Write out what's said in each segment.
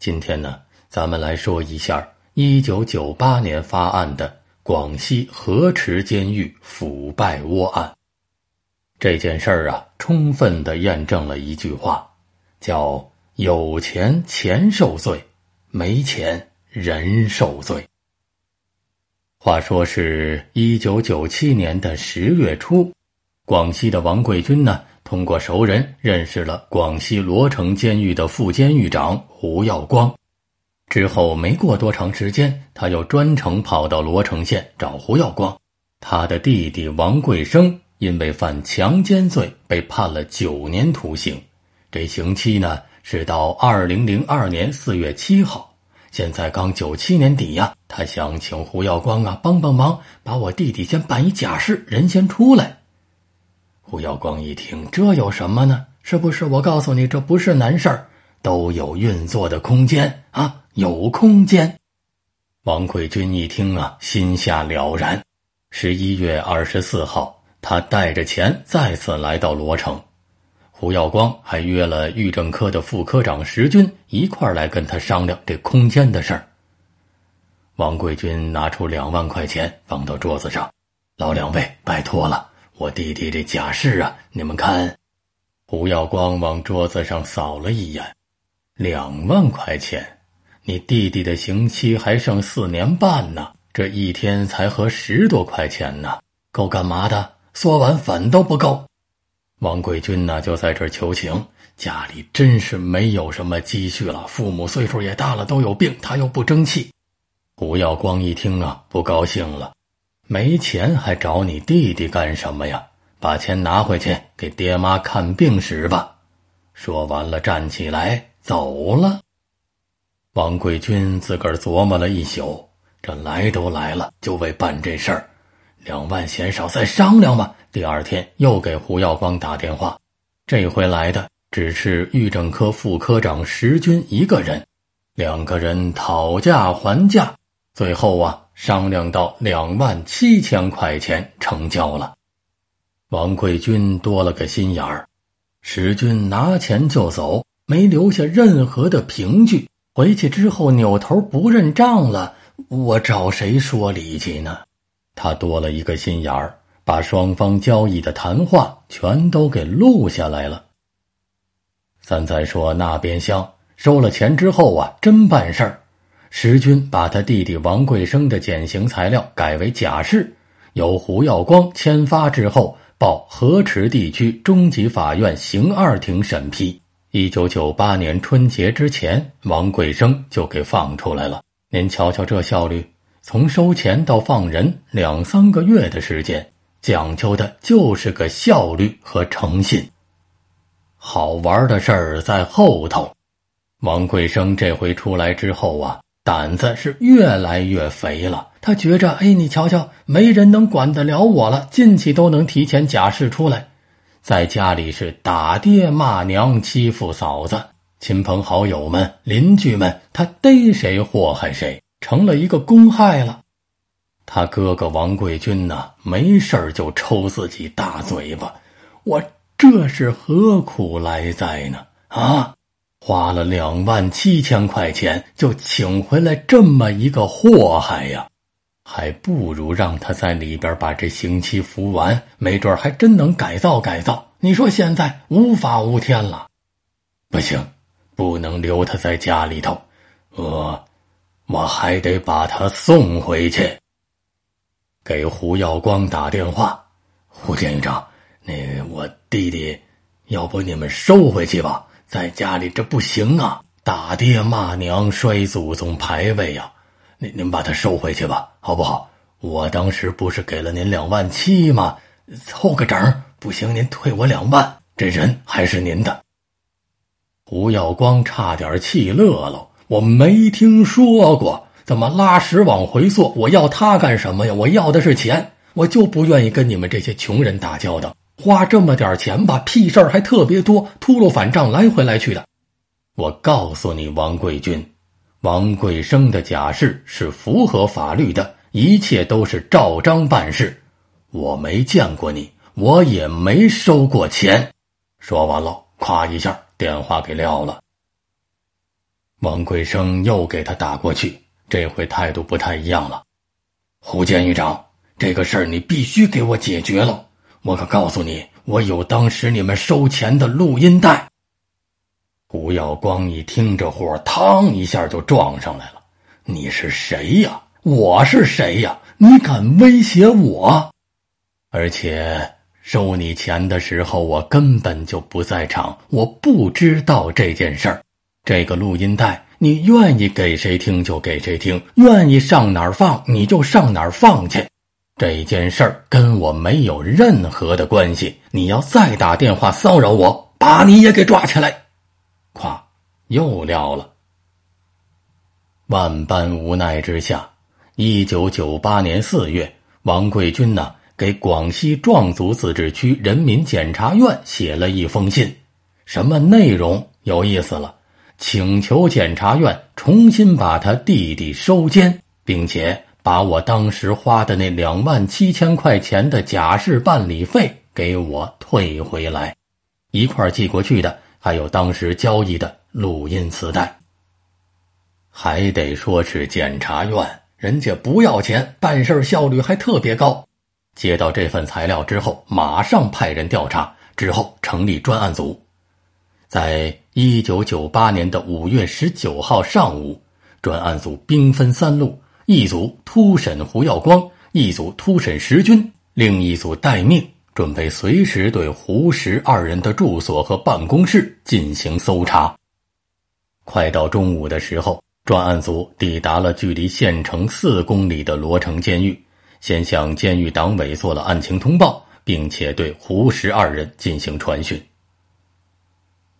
今天呢，咱们来说一下一九九八年发案的广西河池监狱腐败窝案。这件事儿啊，充分的验证了一句话，叫“有钱钱受罪，没钱人受罪”。话说是一九九七年的十月初，广西的王贵军呢。通过熟人认识了广西罗城监狱的副监狱长胡耀光，之后没过多长时间，他又专程跑到罗城县找胡耀光。他的弟弟王贵生因为犯强奸罪被判了九年徒刑，这刑期呢是到二零零二年四月七号，现在刚九七年底呀。他想请胡耀光啊帮帮忙，把我弟弟先办一假释，人先出来。胡耀光一听，这有什么呢？是不是？我告诉你，这不是难事儿，都有运作的空间啊，有空间。王贵军一听啊，心下了然。十一月二十四号，他带着钱再次来到罗城，胡耀光还约了狱政科的副科长石军一块儿来跟他商量这空间的事儿。王贵军拿出两万块钱放到桌子上，老两位，拜托了。我弟弟这假释啊，你们看，胡耀光往桌子上扫了一眼，两万块钱，你弟弟的刑期还剩四年半呢，这一天才合十多块钱呢，够干嘛的？嗦碗粉都不够。王贵军呢，就在这儿求情，家里真是没有什么积蓄了，父母岁数也大了，都有病，他又不争气。胡耀光一听啊，不高兴了。没钱还找你弟弟干什么呀？把钱拿回去给爹妈看病使吧。说完了，站起来走了。王贵军自个儿琢磨了一宿，这来都来了，就为办这事儿，两万嫌少，再商量吧。第二天又给胡耀光打电话，这回来的只是预政科副科长石军一个人，两个人讨价还价，最后啊。商量到两万七千块钱成交了，王贵军多了个心眼儿，石军拿钱就走，没留下任何的凭据。回去之后扭头不认账了，我找谁说理去呢？他多了一个心眼儿，把双方交易的谈话全都给录下来了。三才说那边香，收了钱之后啊，真办事儿。石军把他弟弟王贵生的减刑材料改为假释，由胡耀光签发之后，报河池地区中级法院刑二庭审批。一九九八年春节之前，王贵生就给放出来了。您瞧瞧这效率，从收钱到放人两三个月的时间，讲究的就是个效率和诚信。好玩的事儿在后头，王贵生这回出来之后啊。胆子是越来越肥了，他觉着，哎，你瞧瞧，没人能管得了我了，进去都能提前假释出来，在家里是打爹骂娘，欺负嫂子，亲朋好友们、邻居们，他逮谁祸害谁，成了一个公害了。他哥哥王贵军呢，没事就抽自己大嘴巴，我这是何苦来哉呢？啊！花了两万七千块钱，就请回来这么一个祸害呀！还不如让他在里边把这刑期服完，没准还真能改造改造。你说现在无法无天了，不行，不能留他在家里头。我，我还得把他送回去。给胡耀光打电话，胡监狱长，那我弟弟，要不你们收回去吧。在家里这不行啊！打爹骂娘、摔祖宗牌位呀！您您把它收回去吧，好不好？我当时不是给了您两万七吗？凑个整儿不行，您退我两万，这人还是您的。胡耀光差点气乐了，我没听说过，怎么拉屎往回坐？我要他干什么呀？我要的是钱，我就不愿意跟你们这些穷人打交道。花这么点钱吧，屁事儿还特别多，秃噜反账来回来去的。我告诉你，王贵军、王贵生的假释是符合法律的，一切都是照章办事。我没见过你，我也没收过钱。说完了，咵一下，电话给撂了。王贵生又给他打过去，这回态度不太一样了。胡监狱长，这个事儿你必须给我解决了。我可告诉你，我有当时你们收钱的录音带。胡耀光，你听着，火嘡一下就撞上来了。你是谁呀？我是谁呀？你敢威胁我？而且收你钱的时候，我根本就不在场，我不知道这件事儿。这个录音带，你愿意给谁听就给谁听，愿意上哪儿放你就上哪儿放去。这件事儿跟我没有任何的关系。你要再打电话骚扰我，把你也给抓起来。夸，又撂了。万般无奈之下，一九九八年四月，王贵军呢给广西壮族自治区人民检察院写了一封信。什么内容？有意思了。请求检察院重新把他弟弟收监，并且。把我当时花的那两万七千块钱的假释办理费给我退回来，一块寄过去的还有当时交易的录音磁带。还得说是检察院，人家不要钱，办事效率还特别高。接到这份材料之后，马上派人调查，之后成立专案组。在一九九八年的五月十九号上午，专案组兵分三路。一组突审胡耀光，一组突审石军，另一组待命，准备随时对胡石二人的住所和办公室进行搜查。快到中午的时候，专案组抵达了距离县城四公里的罗城监狱，先向监狱党委做了案情通报，并且对胡石二人进行传讯。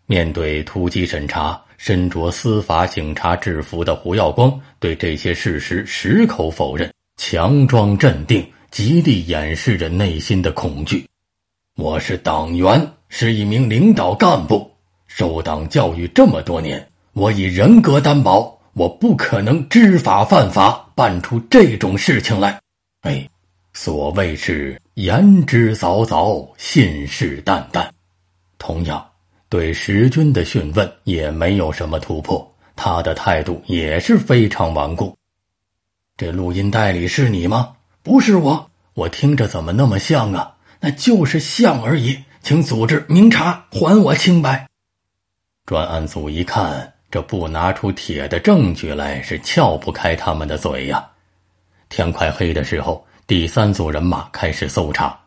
面对突击审查。身着司法警察制服的胡耀光对这些事实矢口否认，强装镇定，极力掩饰着内心的恐惧。我是党员，是一名领导干部，受党教育这么多年，我以人格担保，我不可能知法犯法，办出这种事情来。哎，所谓是言之凿凿，信誓旦旦。同样。对石军的讯问也没有什么突破，他的态度也是非常顽固。这录音带里是你吗？不是我，我听着怎么那么像啊？那就是像而已，请组织明察，还我清白。专案组一看，这不拿出铁的证据来是撬不开他们的嘴呀。天快黑的时候，第三组人马开始搜查，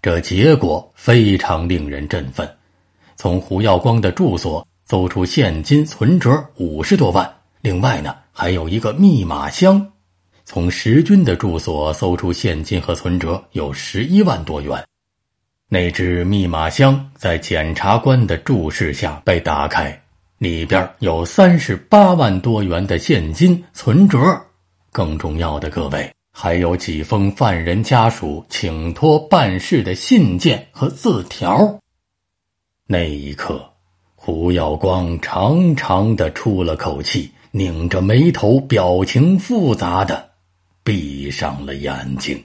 这结果非常令人振奋。从胡耀光的住所搜出现金存折五十多万，另外呢还有一个密码箱。从石军的住所搜出现金和存折有十一万多元。那只密码箱在检察官的注视下被打开，里边有三十八万多元的现金存折。更重要的，各位还有几封犯人家属请托办事的信件和字条。那一刻，胡耀光长长的出了口气，拧着眉头，表情复杂的闭上了眼睛。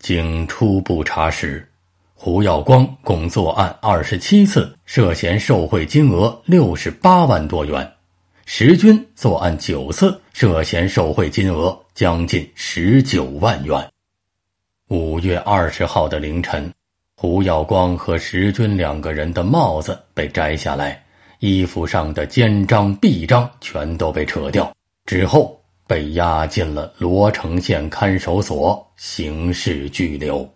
经初步查实，胡耀光共作案二十七次，涉嫌受贿金额六十八万多元；石军作案九次，涉嫌受贿金额将近十九万元。五月二十号的凌晨。胡耀光和石军两个人的帽子被摘下来，衣服上的肩章、臂章全都被扯掉，之后被押进了罗城县看守所刑事拘留。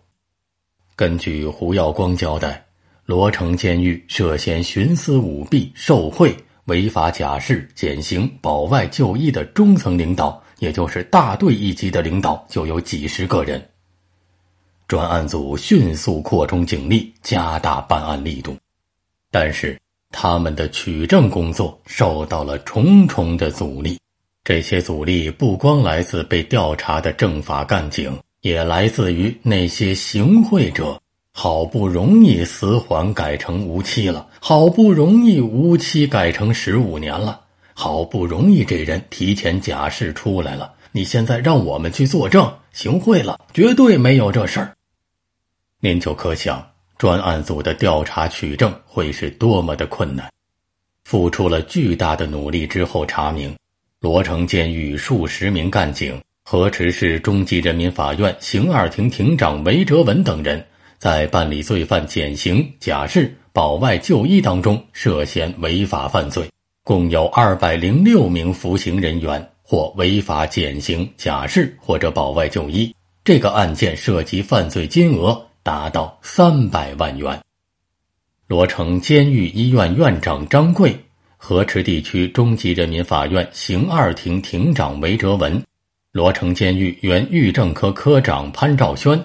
根据胡耀光交代，罗城监狱涉嫌徇私舞弊、受贿、违法假释、减刑、保外就医的中层领导，也就是大队一级的领导，就有几十个人。专案组迅速扩充警力，加大办案力度，但是他们的取证工作受到了重重的阻力。这些阻力不光来自被调查的政法干警，也来自于那些行贿者。好不容易死缓改成无期了，好不容易无期改成十五年了，好不容易这人提前假释出来了，你现在让我们去作证，行贿了，绝对没有这事儿。您就可想专案组的调查取证会是多么的困难，付出了巨大的努力之后查明，罗城监狱数十名干警、河池市中级人民法院刑二庭庭长韦哲文等人在办理罪犯减刑、假释、保外就医当中涉嫌违法犯罪，共有二百零六名服刑人员或违法减刑、假释或者保外就医。这个案件涉及犯罪金额。达到三百万元。罗城监狱医院院长张贵，河池地区中级人民法院刑二庭庭长韦哲文，罗城监狱原狱政科科长潘兆轩，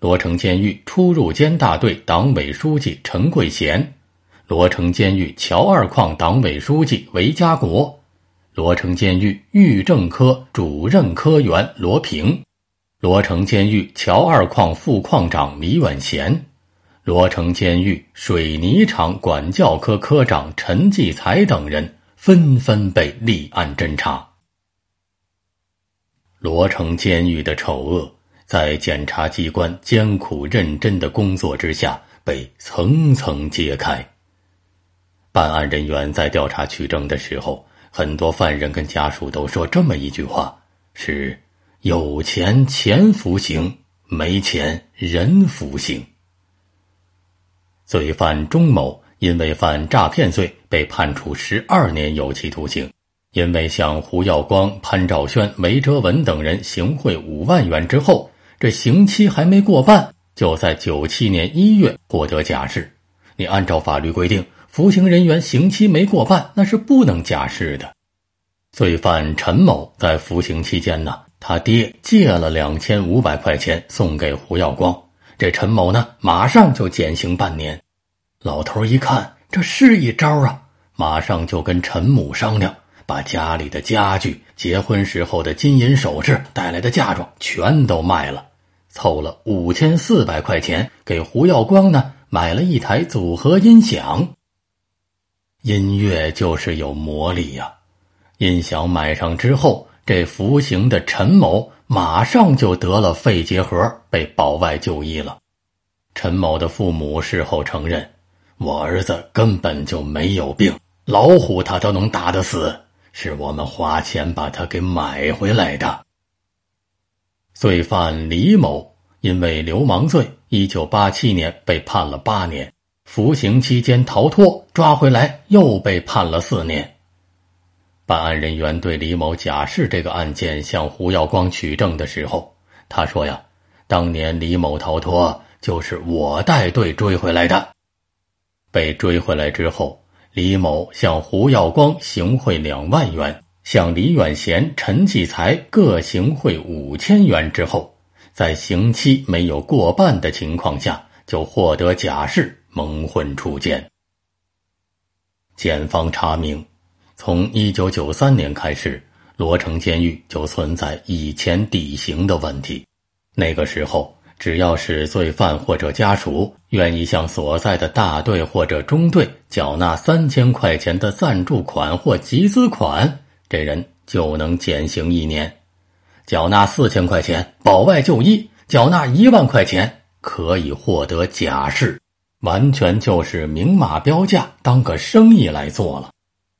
罗城监狱出入监大队党委书记陈贵贤，罗城监狱桥二矿党委书记韦家国，罗城监狱狱政科主任科员罗平。罗城监狱乔二矿副矿长李远贤，罗城监狱水泥厂管教科科长陈继才等人纷纷被立案侦查。罗城监狱的丑恶，在检察机关艰苦认真的工作之下被层层揭开。办案人员在调查取证的时候，很多犯人跟家属都说这么一句话是。有钱钱服刑，没钱人服刑。罪犯钟某因为犯诈骗罪被判处十二年有期徒刑，因为向胡耀光、潘兆轩、梅哲文等人行贿五万元之后，这刑期还没过半，就在九七年一月获得假释。你按照法律规定，服刑人员刑期没过半，那是不能假释的。罪犯陈某在服刑期间呢。他爹借了两千五百块钱送给胡耀光，这陈某呢马上就减刑半年。老头一看，这是一招啊，马上就跟陈母商量，把家里的家具、结婚时候的金银首饰、带来的嫁妆全都卖了，凑了五千四百块钱给胡耀光呢买了一台组合音响。音乐就是有魔力呀，音响买上之后。这服刑的陈某马上就得了肺结核，被保外就医了。陈某的父母事后承认：“我儿子根本就没有病，老虎他都能打得死，是我们花钱把他给买回来的。”罪犯李某因为流氓罪，一九八七年被判了八年，服刑期间逃脱，抓回来又被判了四年。办案人员对李某假释这个案件向胡耀光取证的时候，他说：“呀，当年李某逃脱就是我带队追回来的。被追回来之后，李某向胡耀光行贿两万元，向李远贤、陈继才各行贿五千元。之后，在刑期没有过半的情况下，就获得假释，蒙混出监。检方查明。”从一九九三年开始，罗城监狱就存在以前底刑的问题。那个时候，只要是罪犯或者家属愿意向所在的大队或者中队缴纳三千块钱的赞助款或集资款，这人就能减刑一年；缴纳四千块钱保外就医，缴纳一万块钱可以获得假释，完全就是明码标价，当个生意来做了。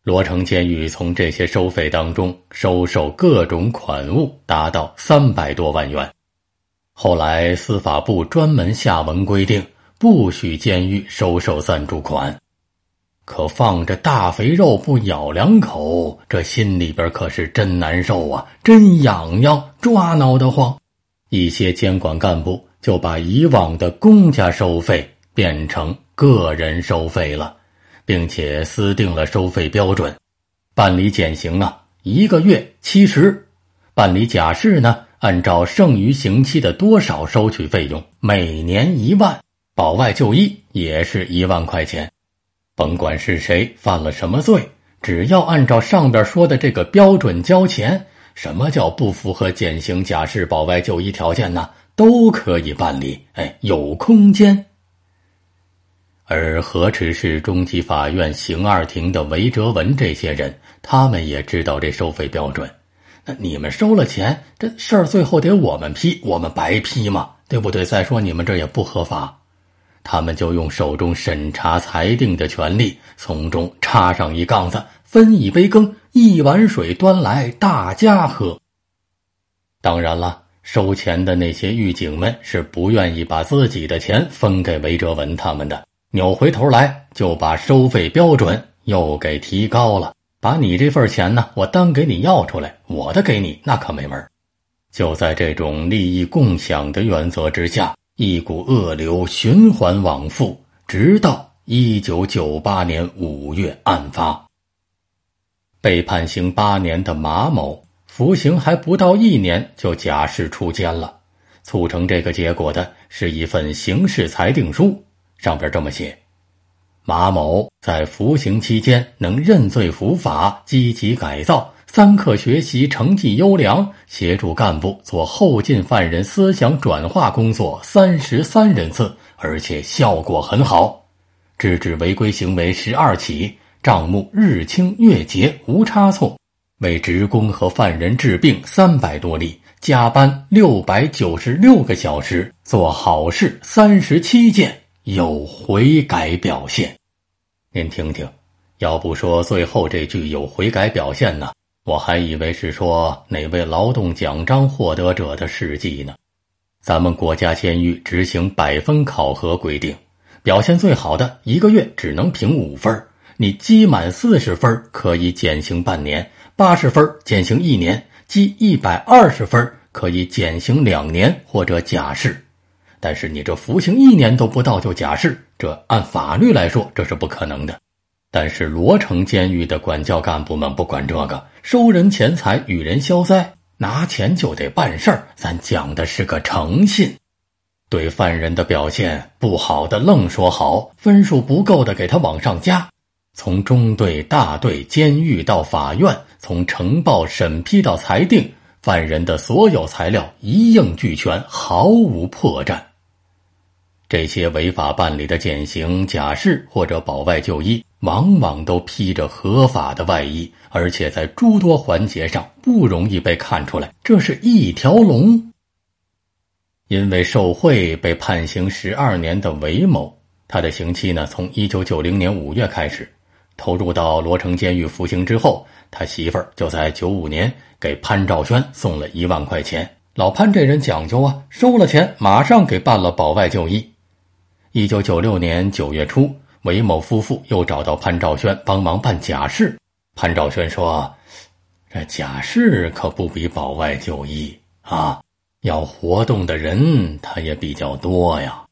罗城监狱从这些收费当中收受各种款物，达到三百多万元。后来司法部专门下文规定，不许监狱收受赞助款。可放着大肥肉不咬两口，这心里边可是真难受啊，真痒痒，抓挠的慌。一些监管干部就把以往的公家收费变成个人收费了。并且私定了收费标准，办理减刑啊，一个月七十；办理假释呢，按照剩余刑期的多少收取费用，每年一万；保外就医也是一万块钱。甭管是谁犯了什么罪，只要按照上边说的这个标准交钱，什么叫不符合减刑、假释、保外就医条件呢？都可以办理，哎，有空间。而河池市中级法院刑二庭的韦哲文这些人，他们也知道这收费标准。那你们收了钱，这事儿最后得我们批，我们白批吗？对不对？再说你们这也不合法。他们就用手中审查裁定的权利，从中插上一杠子，分一杯羹，一碗水端来大家喝。当然了，收钱的那些狱警们是不愿意把自己的钱分给韦哲文他们的。扭回头来，就把收费标准又给提高了。把你这份钱呢，我单给你要出来，我的给你，那可没门就在这种利益共享的原则之下，一股恶流循环往复，直到一九九八年五月案发。被判刑八年的马某，服刑还不到一年就假释出监了。促成这个结果的，是一份刑事裁定书。上边这么写：马某在服刑期间能认罪服法，积极改造，三课学习成绩优良，协助干部做后进犯人思想转化工作三十三人次，而且效果很好。制止违规行为十二起，账目日清月结无差错，为职工和犯人治病三百多例，加班六百九十六个小时，做好事三十七件。有悔改表现，您听听，要不说最后这句有悔改表现呢？我还以为是说哪位劳动奖章获得者的事迹呢。咱们国家监狱执行百分考核规定，表现最好的一个月只能评五分，你积满四十分可以减刑半年，八十分减刑一年，积一百二十分可以减刑两年或者假释。但是你这服刑一年都不到就假释，这按法律来说这是不可能的。但是罗城监狱的管教干部们不管这个，收人钱财与人消灾，拿钱就得办事儿。咱讲的是个诚信，对犯人的表现不好的愣说好，分数不够的给他往上加。从中队、大队、监狱到法院，从呈报、审批到裁定，犯人的所有材料一应俱全，毫无破绽。这些违法办理的减刑、假释或者保外就医，往往都披着合法的外衣，而且在诸多环节上不容易被看出来，这是一条龙。因为受贿被判刑十二年的韦某，他的刑期呢，从一九九零年五月开始，投入到罗城监狱服刑之后，他媳妇儿就在九五年给潘兆宣送了一万块钱。老潘这人讲究啊，收了钱马上给办了保外就医。一九九六年九月初，韦某夫妇又找到潘兆轩帮忙办假释。潘兆轩说：“这假释可不比保外就医啊，要活动的人他也比较多呀。”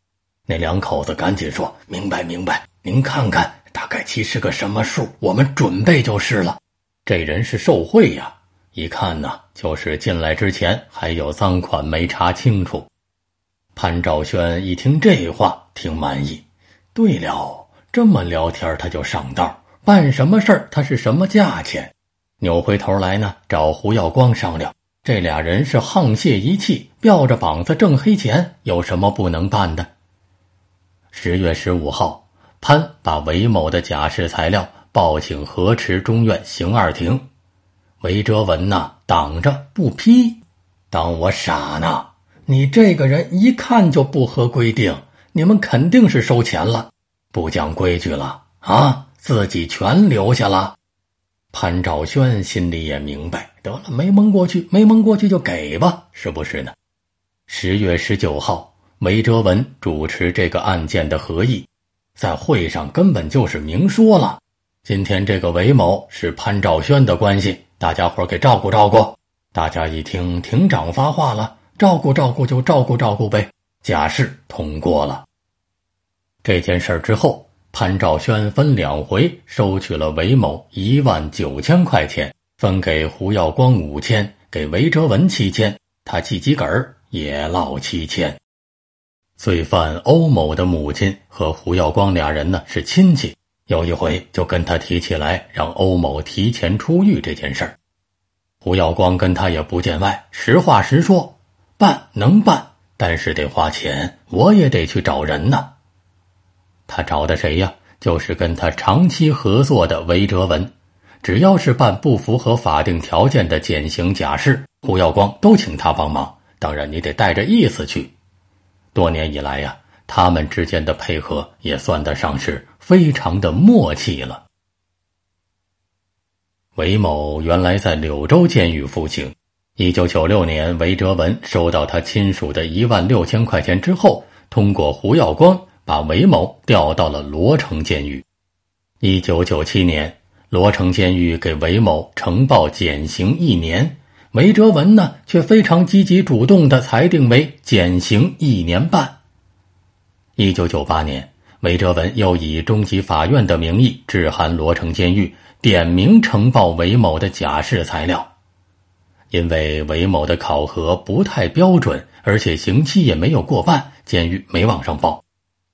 那两口子赶紧说：“明白明白，您看看大概其是个什么数，我们准备就是了。”这人是受贿呀，一看呢，就是进来之前还有赃款没查清楚。潘兆轩一听这话，挺满意。对了，这么聊天他就上道，办什么事儿他是什么价钱。扭回头来呢，找胡耀光商量。这俩人是沆瀣一气，吊着膀子挣黑钱，有什么不能办的？十月十五号，潘把韦某的假释材料报请河池中院刑二庭，韦哲文呐挡着不批，当我傻呢？你这个人一看就不合规定，你们肯定是收钱了，不讲规矩了啊！自己全留下了。潘兆轩心里也明白，得了，没蒙过去，没蒙过去就给吧，是不是呢？十月十九号，韦哲文主持这个案件的合议，在会上根本就是明说了，今天这个韦某是潘兆轩的关系，大家伙给照顾照顾。大家一听庭长发话了。照顾照顾就照顾照顾呗，假释通过了。这件事儿之后，潘兆轩分两回收取了韦某一万九千块钱，分给胡耀光五千，给韦哲文七千，他自己个儿也落七千。罪犯欧某的母亲和胡耀光俩人呢是亲戚，有一回就跟他提起来让欧某提前出狱这件事儿，胡耀光跟他也不见外，实话实说。办能办，但是得花钱，我也得去找人呢。他找的谁呀？就是跟他长期合作的韦哲文。只要是办不符合法定条件的减刑假释，胡耀光都请他帮忙。当然，你得带着意思去。多年以来呀，他们之间的配合也算得上是非常的默契了。韦某原来在柳州监狱服刑。一九九六年，韦哲文收到他亲属的一万六千块钱之后，通过胡耀光把韦某调到了罗城监狱。一九九七年，罗城监狱给韦某呈报减刑一年，韦哲文呢却非常积极主动的裁定为减刑一年半。一九九八年，韦哲文又以中级法院的名义致函罗城监狱，点名呈报韦某的假释材料。因为韦某的考核不太标准，而且刑期也没有过半，监狱没往上报。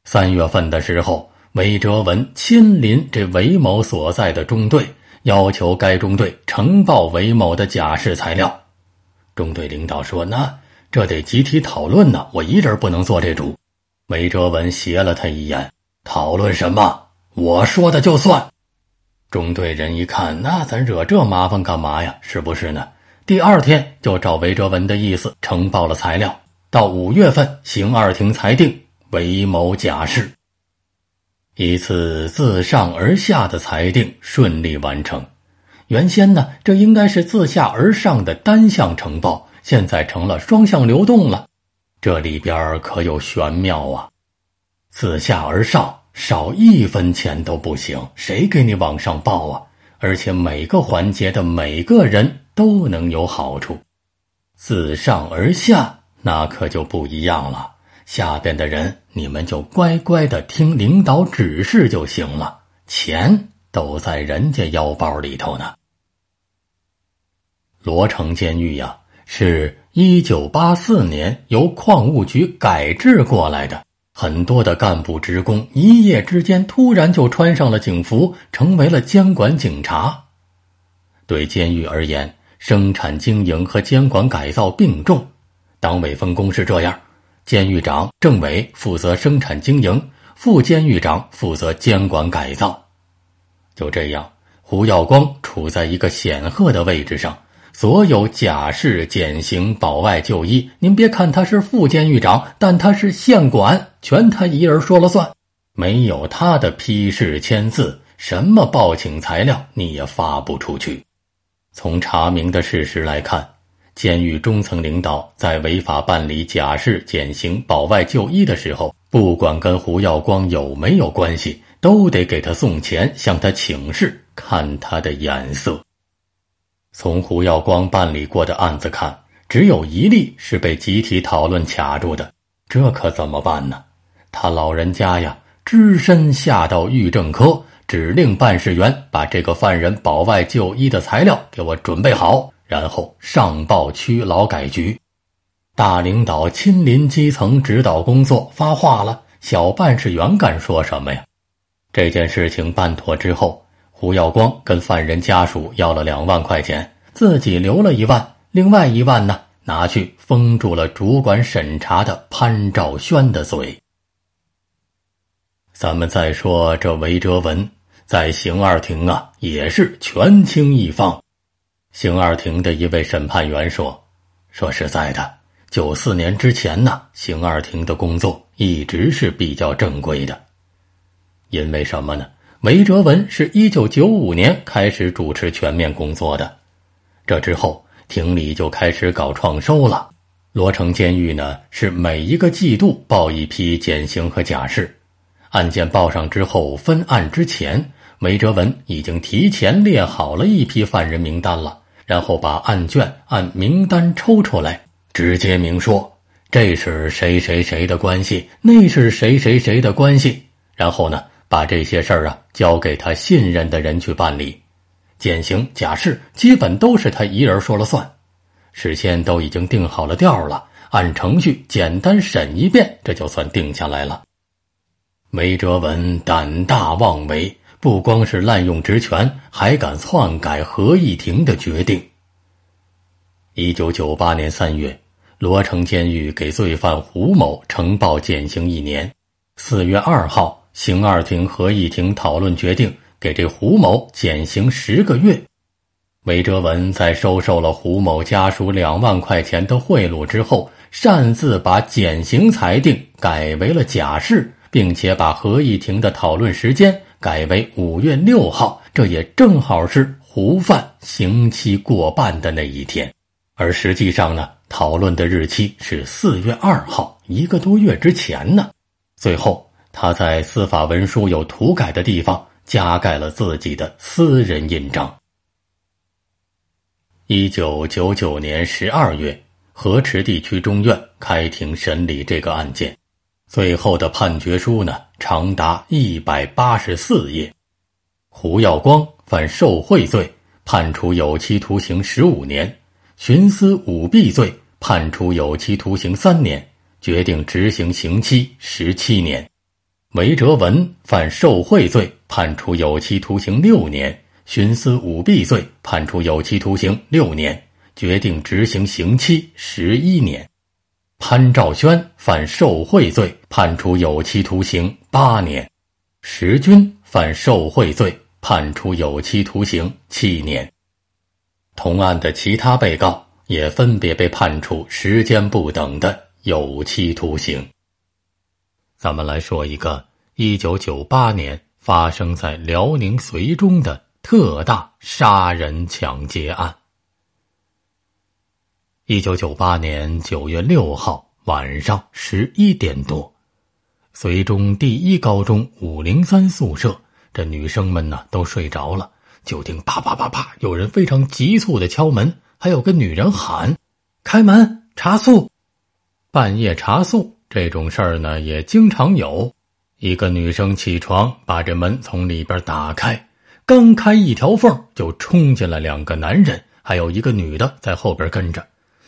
三月份的时候，韦哲文亲临这韦某所在的中队，要求该中队呈报韦某的假释材料。中队领导说：“那这得集体讨论呢，我一人不能做这主。”韦哲文斜了他一眼：“讨论什么？我说的就算。”中队人一看：“那咱惹这麻烦干嘛呀？是不是呢？”第二天就照韦哲文的意思呈报了材料。到五月份，行二庭裁定韦某假释。一次自上而下的裁定顺利完成。原先呢，这应该是自下而上的单向呈报，现在成了双向流动了。这里边可有玄妙啊！自下而上，少一分钱都不行，谁给你往上报啊？而且每个环节的每个人。都能有好处，自上而下那可就不一样了。下边的人，你们就乖乖的听领导指示就行了，钱都在人家腰包里头呢。罗城监狱呀，是一九八四年由矿务局改制过来的，很多的干部职工一夜之间突然就穿上了警服，成为了监管警察。对监狱而言，生产经营和监管改造并重，党委分工是这样：监狱长、政委负责生产经营，副监狱长负责监管改造。就这样，胡耀光处在一个显赫的位置上。所有假释、减刑、保外就医，您别看他是副监狱长，但他是县管，全他一人说了算。没有他的批示签字，什么报请材料你也发不出去。从查明的事实来看，监狱中层领导在违法办理假释、减刑、保外就医的时候，不管跟胡耀光有没有关系，都得给他送钱，向他请示，看他的眼色。从胡耀光办理过的案子看，只有一例是被集体讨论卡住的，这可怎么办呢？他老人家呀，只身下到狱政科。指令办事员把这个犯人保外就医的材料给我准备好，然后上报区劳改局。大领导亲临基层指导工作，发话了，小办事员敢说什么呀？这件事情办妥之后，胡耀光跟犯人家属要了两万块钱，自己留了一万，另外一万呢，拿去封住了主管审查的潘兆轩的嘴。咱们再说这韦哲文在刑二庭啊，也是权倾一方。刑二庭的一位审判员说：“说实在的，九四年之前呢，刑二庭的工作一直是比较正规的。因为什么呢？韦哲文是一九九五年开始主持全面工作的，这之后庭里就开始搞创收了。罗城监狱呢，是每一个季度报一批减刑和假释。”案件报上之后，分案之前，梅哲文已经提前列好了一批犯人名单了，然后把案卷按名单抽出来，直接明说这是谁谁谁的关系，那是谁谁谁的关系。然后呢，把这些事儿啊交给他信任的人去办理，减刑、假释基本都是他一人说了算，事先都已经定好了调了，按程序简单审一遍，这就算定下来了。梅哲文胆大妄为，不光是滥用职权，还敢篡改合议庭的决定。一九九八年三月，罗城监狱给罪犯胡某呈报减刑一年。四月二号，刑二庭合议庭讨论决定给这胡某减刑十个月。梅哲文在收受了胡某家属两万块钱的贿赂之后，擅自把减刑裁定改为了假释。并且把合议庭的讨论时间改为五月六号，这也正好是胡范刑期过半的那一天。而实际上呢，讨论的日期是四月二号，一个多月之前呢。最后，他在司法文书有涂改的地方加盖了自己的私人印章。一九九九年十二月，河池地区中院开庭审理这个案件。最后的判决书呢，长达一百八十四页。胡耀光犯受贿罪，判处有期徒刑十五年；徇私舞弊罪，判处有期徒刑三年，决定执行刑期十七年。韦哲文犯受贿罪，判处有期徒刑六年；徇私舞弊罪，判处有期徒刑六年，决定执行刑期十一年。潘兆轩犯受贿罪，判处有期徒刑八年；石军犯受贿罪，判处有期徒刑七年。同案的其他被告也分别被判处时间不等的有期徒刑。咱们来说一个1998年发生在辽宁绥中的特大杀人抢劫案。一九九八年九月六号晚上十一点多，绥中第一高中五零三宿舍，这女生们呢都睡着了，就听啪啪啪啪，有人非常急促的敲门，还有个女人喊：“开门查宿。”半夜查宿这种事儿呢也经常有。一个女生起床，把这门从里边打开，刚开一条缝，就冲进来两个男人，还有一个女的在后边跟着。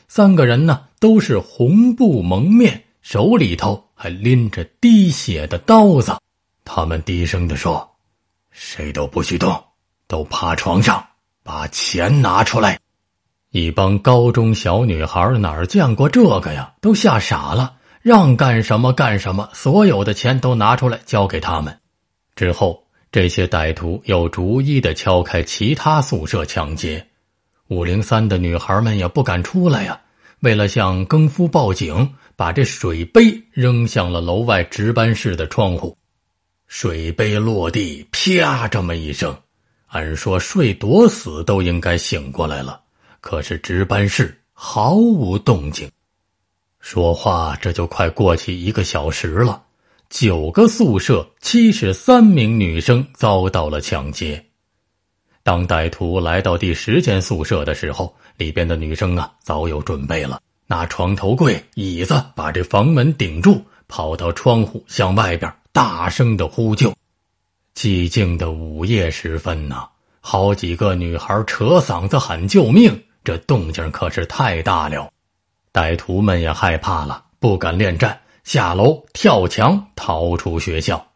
三个人呢，都是红布蒙面，手里头还拎着滴血的刀子。他们低声的说：“谁都不许动，都趴床上，把钱拿出来。”一帮高中小女孩哪儿见过这个呀？都吓傻了，让干什么干什么。所有的钱都拿出来交给他们。之后，这些歹徒又逐一的敲开其他宿舍抢劫。五零三的女孩们也不敢出来呀。为了向更夫报警，把这水杯扔向了楼外值班室的窗户。水杯落地，啪！这么一声，按说睡多死都应该醒过来了。可是值班室毫无动静。说话这就快过去一个小时了。九个宿舍，七十三名女生遭到了抢劫。当歹徒来到第十间宿舍的时候，里边的女生啊早有准备了，拿床头柜、椅子把这房门顶住，跑到窗户向外边大声的呼救。寂静的午夜时分呐，好几个女孩扯嗓子喊救命，这动静可是太大了，歹徒们也害怕了，不敢恋战，下楼跳墙逃出学校。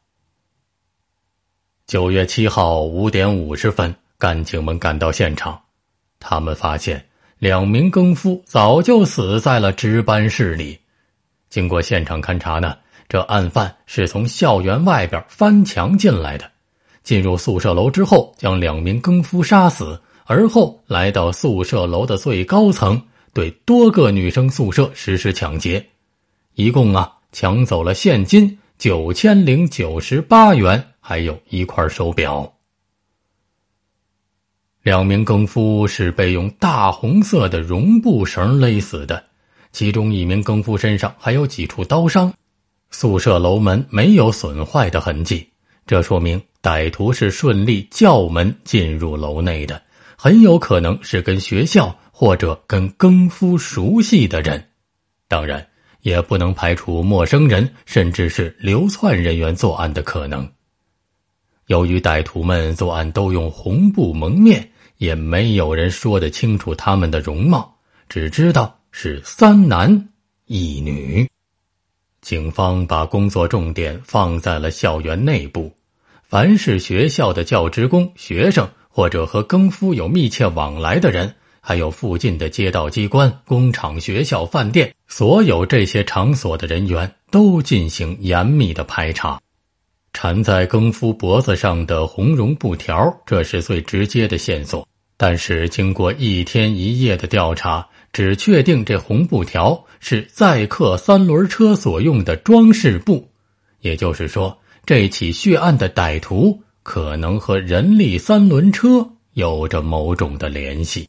九月七号五点五十分。干警们赶到现场，他们发现两名更夫早就死在了值班室里。经过现场勘查呢，这案犯是从校园外边翻墙进来的，进入宿舍楼之后，将两名更夫杀死，而后来到宿舍楼的最高层，对多个女生宿舍实施抢劫，一共啊抢走了现金九千零九十八元，还有一块手表。两名更夫是被用大红色的绒布绳勒死的，其中一名更夫身上还有几处刀伤。宿舍楼门没有损坏的痕迹，这说明歹徒是顺利叫门进入楼内的，很有可能是跟学校或者跟更夫熟悉的人，当然也不能排除陌生人甚至是流窜人员作案的可能。由于歹徒们作案都用红布蒙面，也没有人说得清楚他们的容貌，只知道是三男一女。警方把工作重点放在了校园内部，凡是学校的教职工、学生，或者和更夫有密切往来的人，还有附近的街道机关、工厂、学校、饭店，所有这些场所的人员都进行严密的排查。缠在更夫脖子上的红绒布条，这是最直接的线索。但是，经过一天一夜的调查，只确定这红布条是载客三轮车所用的装饰布。也就是说，这起血案的歹徒可能和人力三轮车有着某种的联系。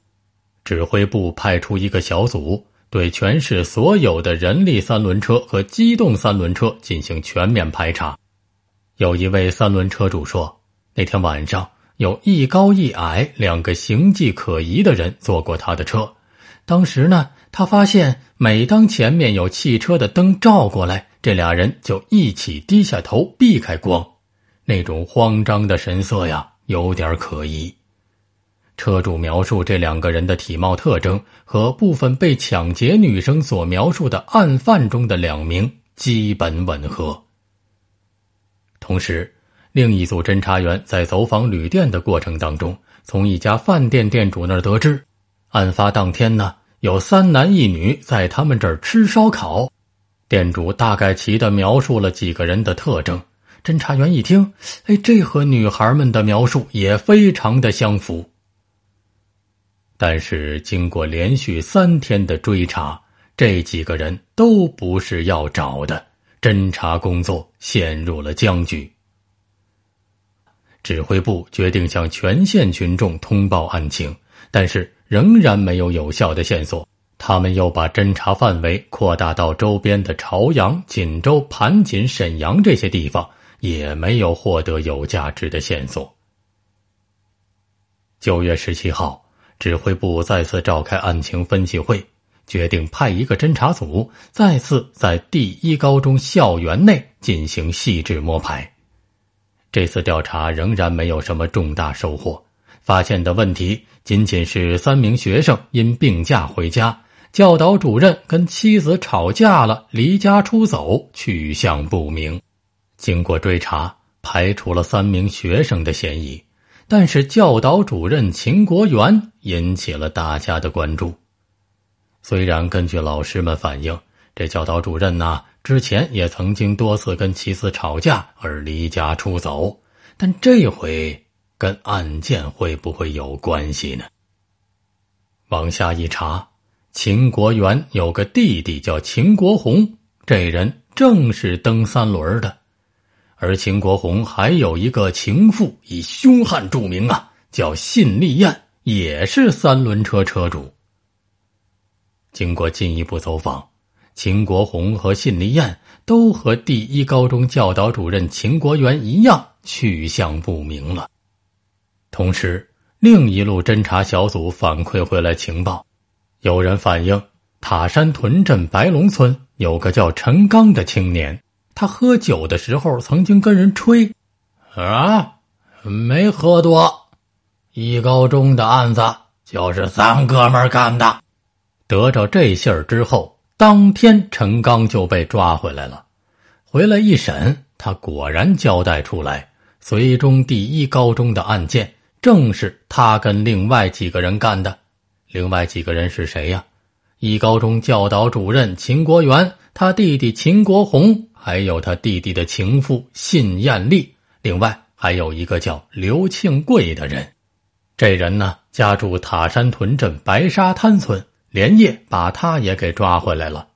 指挥部派出一个小组，对全市所有的人力三轮车和机动三轮车进行全面排查。有一位三轮车主说：“那天晚上有一高一矮两个形迹可疑的人坐过他的车。当时呢，他发现每当前面有汽车的灯照过来，这俩人就一起低下头避开光，那种慌张的神色呀，有点可疑。”车主描述这两个人的体貌特征和部分被抢劫女生所描述的案犯中的两名基本吻合。同时，另一组侦查员在走访旅店的过程当中，从一家饭店店主那儿得知，案发当天呢，有三男一女在他们这儿吃烧烤。店主大概齐的描述了几个人的特征，侦查员一听，哎，这和女孩们的描述也非常的相符。但是，经过连续三天的追查，这几个人都不是要找的。侦查工作陷入了僵局。指挥部决定向全县群众通报案情，但是仍然没有有效的线索。他们又把侦查范围扩大到周边的朝阳、锦州、盘锦、沈阳这些地方，也没有获得有价值的线索。九月十七号，指挥部再次召开案情分析会。决定派一个侦查组再次在第一高中校园内进行细致摸排。这次调查仍然没有什么重大收获，发现的问题仅仅是三名学生因病假回家，教导主任跟妻子吵架了，离家出走，去向不明。经过追查，排除了三名学生的嫌疑，但是教导主任秦国元引起了大家的关注。虽然根据老师们反映，这教导主任呐之前也曾经多次跟妻子吵架而离家出走，但这回跟案件会不会有关系呢？往下一查，秦国元有个弟弟叫秦国红，这人正是蹬三轮的，而秦国红还有一个情妇以凶悍著名啊，叫信丽艳，也是三轮车车主。经过进一步走访，秦国红和信立燕都和第一高中教导主任秦国元一样去向不明了。同时，另一路侦查小组反馈回来情报：有人反映，塔山屯镇白龙村有个叫陈刚的青年，他喝酒的时候曾经跟人吹：“啊，没喝多，一高中的案子就是咱哥们干的。”得着这信儿之后，当天陈刚就被抓回来了。回来一审，他果然交代出来，绥中第一高中的案件正是他跟另外几个人干的。另外几个人是谁呀？一高中教导主任秦国元，他弟弟秦国红，还有他弟弟的情妇信艳丽。另外还有一个叫刘庆贵的人，这人呢，家住塔山屯镇白沙滩村。连夜把他也给抓回来了。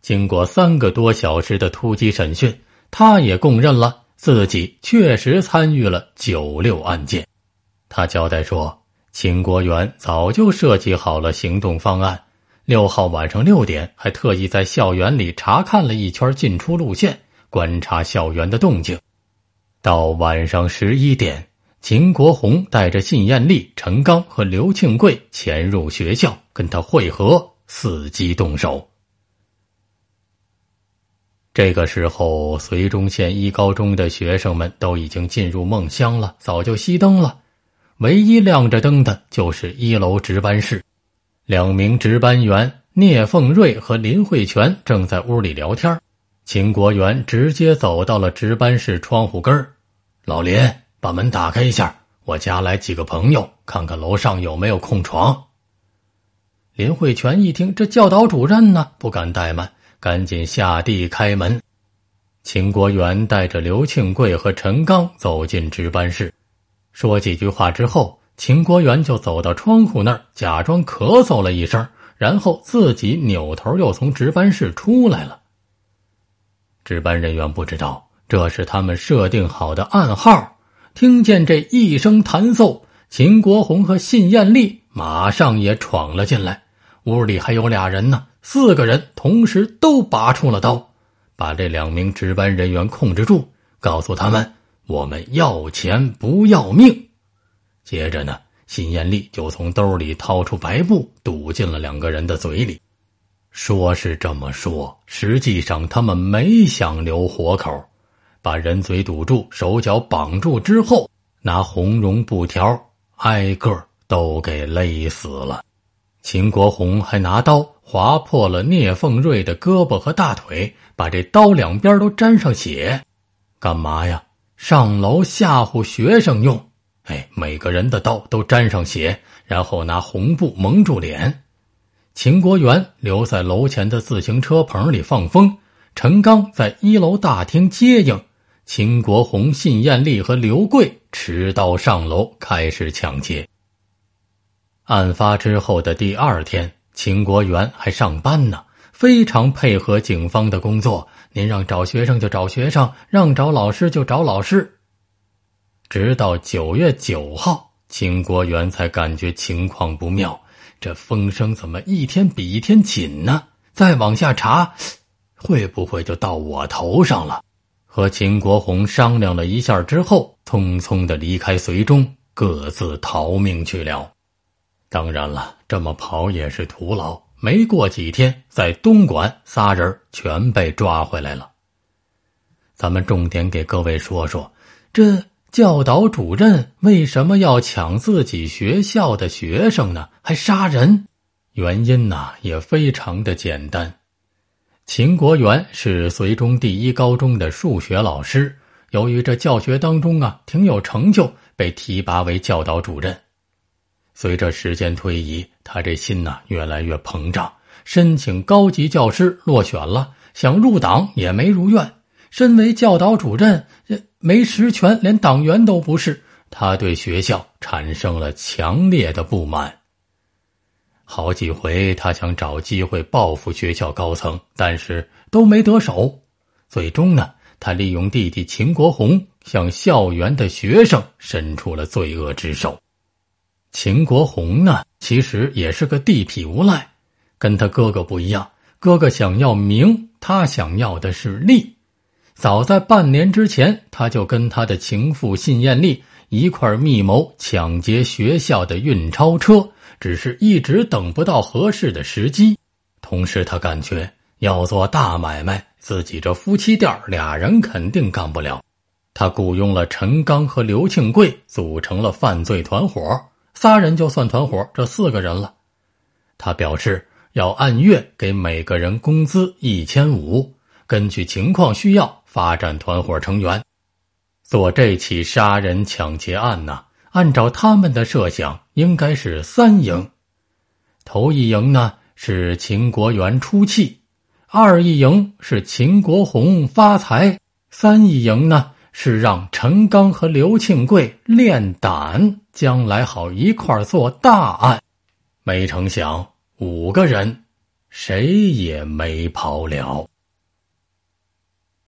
经过三个多小时的突击审讯，他也供认了自己确实参与了九六案件。他交代说，秦国元早就设计好了行动方案。六号晚上六点，还特意在校园里查看了一圈进出路线，观察校园的动静。到晚上十一点，秦国红带着信艳丽、陈刚和刘庆贵潜入学校。跟他会合，伺机动手。这个时候，绥中县一高中的学生们都已经进入梦乡了，早就熄灯了。唯一亮着灯的就是一楼值班室，两名值班员聂凤瑞和林慧泉正在屋里聊天。秦国元直接走到了值班室窗户根儿，老林，把门打开一下，我家来几个朋友，看看楼上有没有空床。林慧全一听，这教导主任呢，不敢怠慢，赶紧下地开门。秦国元带着刘庆贵和陈刚走进值班室，说几句话之后，秦国元就走到窗户那儿，假装咳嗽了一声，然后自己扭头又从值班室出来了。值班人员不知道这是他们设定好的暗号，听见这一声弹奏，秦国红和信艳丽马上也闯了进来。屋里还有俩人呢，四个人同时都拔出了刀，把这两名值班人员控制住，告诉他们我们要钱不要命。接着呢，辛艳丽就从兜里掏出白布堵进了两个人的嘴里，说是这么说，实际上他们没想留活口，把人嘴堵住，手脚绑住之后，拿红绒布条挨个都给勒死了。秦国红还拿刀划破了聂凤瑞的胳膊和大腿，把这刀两边都沾上血，干嘛呀？上楼吓唬学生用。哎，每个人的刀都沾上血，然后拿红布蒙住脸。秦国元留在楼前的自行车棚里放风，陈刚在一楼大厅接应。秦国红、信艳丽和刘贵持刀上楼，开始抢劫。案发之后的第二天，秦国元还上班呢，非常配合警方的工作。您让找学生就找学生，让找老师就找老师。直到九月九号，秦国元才感觉情况不妙，这风声怎么一天比一天紧呢？再往下查，会不会就到我头上了？和秦国红商量了一下之后，匆匆的离开随中，各自逃命去了。当然了，这么跑也是徒劳。没过几天，在东莞，仨人全被抓回来了。咱们重点给各位说说，这教导主任为什么要抢自己学校的学生呢？还杀人？原因呢也非常的简单。秦国元是绥中第一高中的数学老师，由于这教学当中啊挺有成就，被提拔为教导主任。随着时间推移，他这心呐越来越膨胀。申请高级教师落选了，想入党也没如愿。身为教导主任，没实权，连党员都不是。他对学校产生了强烈的不满。好几回，他想找机会报复学校高层，但是都没得手。最终呢，他利用弟弟秦国红，向校园的学生伸出了罪恶之手。秦国红呢？其实也是个地痞无赖，跟他哥哥不一样。哥哥想要名，他想要的是利。早在半年之前，他就跟他的情妇信艳丽一块密谋抢劫学校的运钞车，只是一直等不到合适的时机。同时，他感觉要做大买卖，自己这夫妻店俩人肯定干不了。他雇佣了陈刚和刘庆贵，组成了犯罪团伙。仨人就算团伙，这四个人了。他表示要按月给每个人工资一千五，根据情况需要发展团伙成员。做这起杀人抢劫案呢，按照他们的设想，应该是三营。头一营呢是秦国元出气，二一营是秦国红发财，三一营呢。是让陈刚和刘庆贵练胆，将来好一块做大案。没成想，五个人谁也没跑了。